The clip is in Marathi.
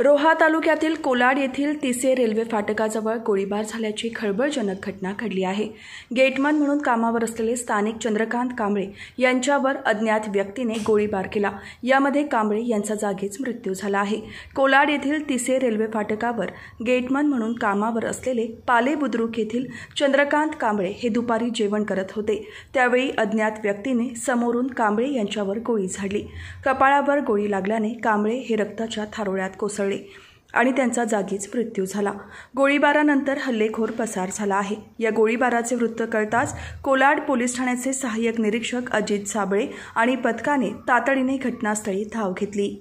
रोहा तालुक्यातील कोलाड येथील तिसे रेल्वे फाटकाजवळ गोळीबार झाल्याची खळबळजनक घटना घडली आहे गेटमन म्हणून कामावर असलेले स्थानिक चंद्रकांत कांबळे यांच्यावर अज्ञात व्यक्तीने गोळीबार केला यामध्ये कांबळे यांचा जागीच मृत्यू झाला आहे कोलाड येथील तिसे रेल्वे फाटकावर गेटमन म्हणून कामावर असलेले पाले बुद्रुक येथील चंद्रकांत कांबळे हे दुपारी जेवण करत होते त्यावेळी अज्ञात व्यक्तीने समोरून कांबळे यांच्यावर गोळी झाडली कपाळावर गोळी लागल्याने कांबळे हे रक्ताच्या थारोळ्यात कोसळले आणि त्यांचा जागीच मृत्यू झाला गोळीबारानंतर हल्लेखोर पसार झाला आहे या गोळीबाराचे वृत्त कळताच कोलाड पोलीस ठाण्याचे सहाय्यक निरीक्षक अजित साबळे आणि पथकाने तातडीने घटनास्थळी धाव घेतली